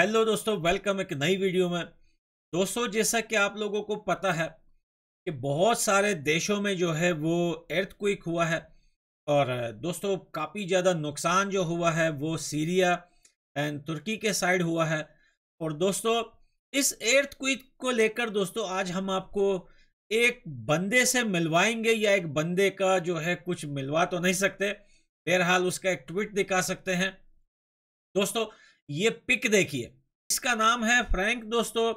hello दोस्तों welcome एक नई वीडियो में दोस्तों जैसा कि आप लोगों को पता है कि बहुत सारे देशों में जो है वो अर्थ क्विक हुआ है और दोस्तों काफ़ी ज़्यादा नुकसान जो हुआ है वो सीरिया एंड तुर्की के साइड हुआ है और दोस्तों इस अर्थ क्विक को लेकर दोस्तों आज हम आपको एक बंदे से मिलवाएंगे या एक बंदे का जो है कुछ मिलवा तो नहीं सकते बहरहाल उसका एक ट्वीट दिखा सकते हैं दोस्तों ये पिक देखिए इसका नाम है फ्रैंक दोस्तों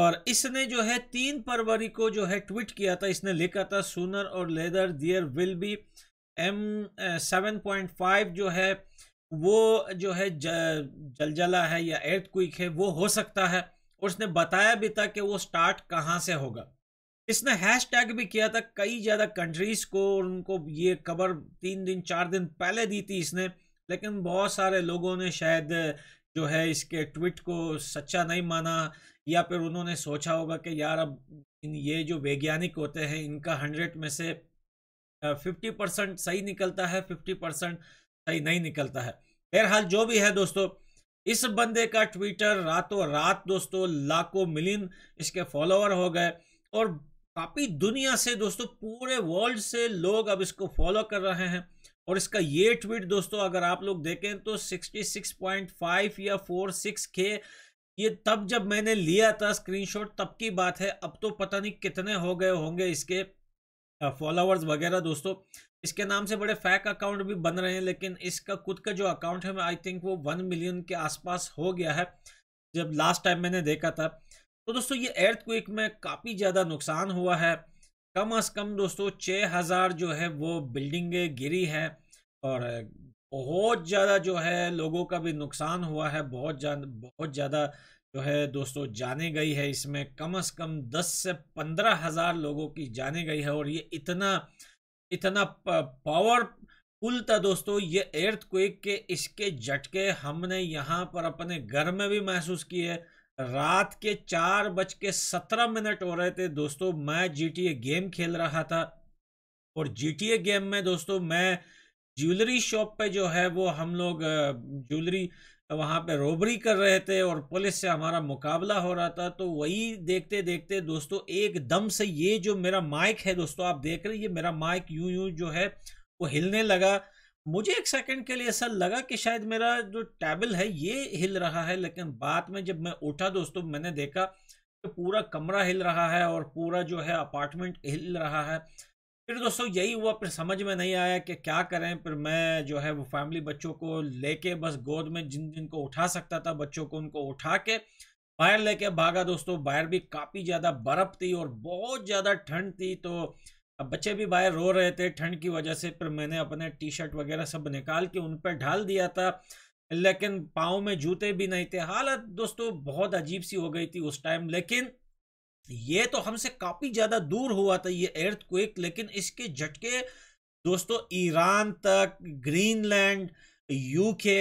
और इसने जो है तीन फरवरी को जो है ट्वीट किया था इसने लिखा था सोनर और leather there will be M seven point five जो है वो जो है जलजला है या एर्थ क्विक है वो हो सकता है और उसने बताया भी था कि वो स्टार्ट कहाँ से होगा इसने हैश टैग भी किया था कई ज़्यादा कंट्रीज़ को और उनको ये खबर तीन दिन चार दिन पहले दी थी इसने लेकिन बहुत सारे लोगों ने शायद जो है इसके ट्वीट को सच्चा नहीं माना या फिर उन्होंने सोचा होगा कि यार अब इन ये जो वैज्ञानिक होते हैं इनका हंड्रेड में से फिफ्टी परसेंट सही निकलता है फिफ्टी परसेंट सही नहीं निकलता है बहरहाल जो भी है दोस्तों इस बंदे का ट्विटर रातों रात दोस्तों लाखों मिलियन इसके फॉलोअर हो गए और काफ़ी दुनिया से दोस्तों पूरे वर्ल्ड से लोग अब इसको फॉलो कर रहे हैं और इसका ये ट्वीट दोस्तों अगर आप लोग देखें तो 66.5 या 46 के ये तब जब मैंने लिया था स्क्रीनशॉट तब की बात है अब तो पता नहीं कितने हो गए होंगे इसके फॉलोअर्स वगैरह दोस्तों इसके नाम से बड़े फैक अकाउंट भी बन रहे हैं लेकिन इसका खुद का जो अकाउंट है आई थिंक वो वन मिलियन के आसपास हो गया है जब लास्ट टाइम मैंने देखा था तो दोस्तों ये एर्थ क्विक में काफ़ी ज़्यादा नुकसान हुआ है कम अज़ कम दोस्तों छः हज़ार जो है वो बिल्डिंगें गिरी है और बहुत ज़्यादा जो है लोगों का भी नुकसान हुआ है बहुत ज्यादा बहुत ज़्यादा जो है दोस्तों जाने गई है इसमें कम अज़ कम दस से पंद्रह हज़ार लोगों की जाने गई है और ये इतना इतना पावर पुल था दोस्तों ये एर्थ क्विक के इसके झटके हमने यहाँ पर अपने घर में भी महसूस किए रात के चार बज के सत्रह मिनट हो रहे थे दोस्तों मैं जीटीए गेम खेल रहा था और ए गेम में दोस्तों मैं ज्वेलरी शॉप पे जो है वो हम लोग ज्वेलरी वहाँ पे रोबरी कर रहे थे और पुलिस से हमारा मुकाबला हो रहा था तो वही देखते देखते दोस्तों एकदम से ये जो मेरा माइक है दोस्तों आप देख रहे हैं ये मेरा माइक यूं यूं जो है वो हिलने लगा मुझे एक सेकंड के लिए ऐसा लगा कि शायद मेरा जो टेबल है ये हिल रहा है लेकिन बाद में जब मैं उठा दोस्तों मैंने देखा कि पूरा कमरा हिल रहा है और पूरा जो है अपार्टमेंट हिल रहा है फिर दोस्तों यही हुआ फिर समझ में नहीं आया कि क्या करें फिर मैं जो है वो फैमिली बच्चों को लेके बस गोद में जिन जिनको उठा सकता था बच्चों को उनको उठा के बाहर लेके भागा दोस्तों बाहर भी काफ़ी ज़्यादा बर्फ़ थी और बहुत ज़्यादा ठंड थी तो अब बच्चे भी बाहर रो रहे थे ठंड की वजह से फिर मैंने अपने टी शर्ट वगैरह सब निकाल के उन पर ढाल दिया था लेकिन पाँव में जूते भी नहीं थे हालत दोस्तों बहुत अजीब सी हो गई थी उस टाइम लेकिन ये तो हमसे काफ़ी ज़्यादा दूर हुआ था ये एर्थ क्विक लेकिन इसके झटके दोस्तों ईरान तक ग्रीनलैंड यूके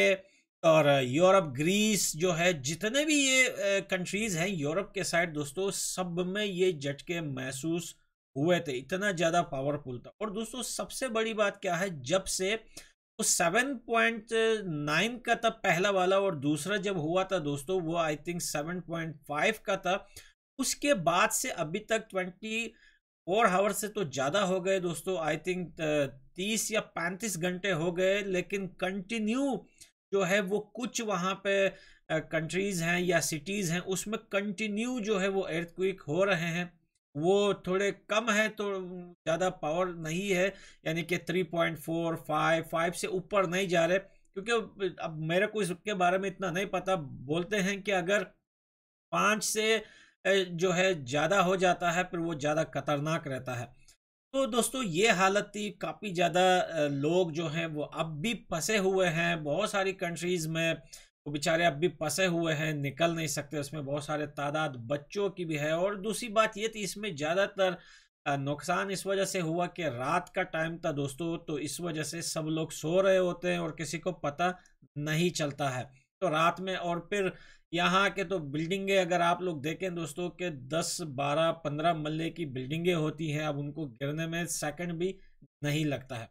और यूरोप ग्रीस जो है जितने भी ये कंट्रीज़ हैं यूरोप के साइड दोस्तों सब में ये झटके महसूस हुए थे इतना ज़्यादा पावरफुल था और दोस्तों सबसे बड़ी बात क्या है जब से वो सेवन पॉइंट नाइन का था पहला वाला और दूसरा जब हुआ था दोस्तों वो I think seven point five का था उसके बाद से अभी तक ट्वेंटी फोर हावर से तो ज़्यादा हो गए दोस्तों आई थिंक uh, तीस या पैंतीस घंटे हो गए लेकिन कंटिन्यू जो है वो कुछ वहाँ पे कंट्रीज़ uh, हैं या सिटीज़ हैं उसमें कंटिन्यू जो है वो एर्थक्विक हो रहे हैं वो थोड़े कम है तो ज़्यादा पावर नहीं है यानी कि three point four five five से ऊपर नहीं जा रहे क्योंकि अब मेरे को इसके बारे में इतना नहीं पता बोलते हैं कि अगर पाँच से जो है ज़्यादा हो जाता है फिर वो ज़्यादा खतरनाक रहता है तो दोस्तों ये हालत थी काफ़ी ज़्यादा लोग जो हैं वो अब भी फंसे हुए हैं बहुत सारी कंट्रीज़ में वो बेचारे अब भी फंसे हुए हैं निकल नहीं सकते उसमें बहुत सारे तादाद बच्चों की भी है और दूसरी बात ये थी इसमें ज़्यादातर नुकसान इस वजह से हुआ कि रात का टाइम था दोस्तों तो इस वजह से सब लोग सो रहे होते हैं और किसी को पता नहीं चलता है तो रात में और फिर यहाँ के तो बिल्डिंगें अगर आप लोग देखें दोस्तों के दस बारह पंद्रह मल्ले की बिल्डिंगें होती हैं अब उनको गिरने में सेकंड भी नहीं लगता है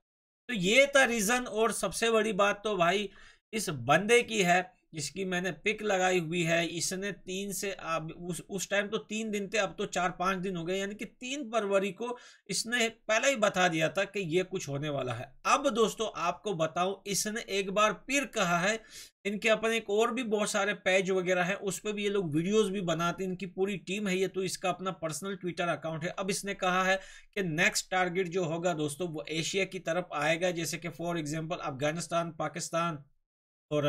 तो ये था रीज़न और सबसे बड़ी बात तो भाई इस बंदे की है जिसकी मैंने पिक लगाई हुई है इसने तीन से अब उस उस टाइम तो तीन दिन थे अब तो चार पाँच दिन हो गए यानी कि तीन फरवरी को इसने पहले ही बता दिया था कि ये कुछ होने वाला है अब दोस्तों आपको बताऊं इसने एक बार फिर कहा है इनके अपने एक और भी बहुत सारे पेज वगैरह हैं उस पर भी ये लोग वीडियोस भी बनाते हैं इनकी पूरी टीम है ये तो इसका अपना पर्सनल ट्विटर अकाउंट है अब इसने कहा है कि नेक्स्ट टारगेट जो होगा दोस्तों वो एशिया की तरफ आएगा जैसे कि फॉर एग्जाम्पल अफगानिस्तान पाकिस्तान और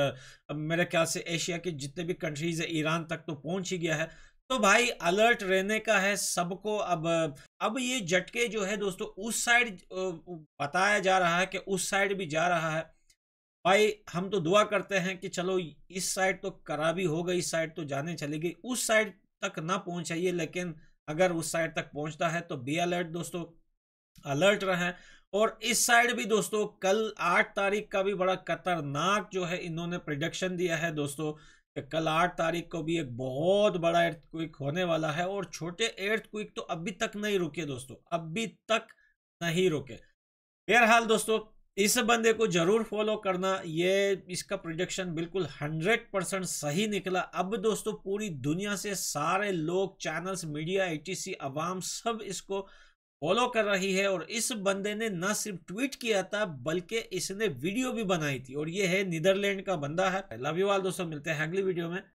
अब मेरे ख्याल से एशिया के जितने भी कंट्रीज है ईरान तक तो पहुंच ही गया है तो भाई अलर्ट रहने का है सबको अब अब ये झटके जो है दोस्तों उस साइड बताया जा रहा है कि उस साइड भी जा रहा है भाई हम तो दुआ करते हैं कि चलो इस साइड तो खराबी हो गई इस साइड तो जाने चली गई उस साइड तक ना पहुंचाइए लेकिन अगर उस साइड तक पहुंचता है तो बी अलर्ट दोस्तों अलर्ट रहें और इस साइड भी दोस्तों कल आठ तारीख का भी बड़ा खतरनाक जो है इन्होंने प्रिडक्शन दिया है दोस्तों कल आठ तारीख को भी एक बहुत बड़ा क्विक होने वाला है और छोटे क्विक तो अभी तक नहीं रुके दोस्तों अभी तक नहीं रुके बहरहाल दोस्तों इस बंदे को जरूर फॉलो करना ये इसका प्रोजेक्शन बिल्कुल हंड्रेड परसेंट सही निकला अब दोस्तों पूरी दुनिया से सारे लोग चैनल्स मीडिया एटीसी अवाम सब इसको फॉलो कर रही है और इस बंदे ने न सिर्फ ट्वीट किया था बल्कि इसने वीडियो भी बनाई थी और ये है नीदरलैंड का बंदा है लव यू ऑल दोस्तों मिलते हैं अगली वीडियो में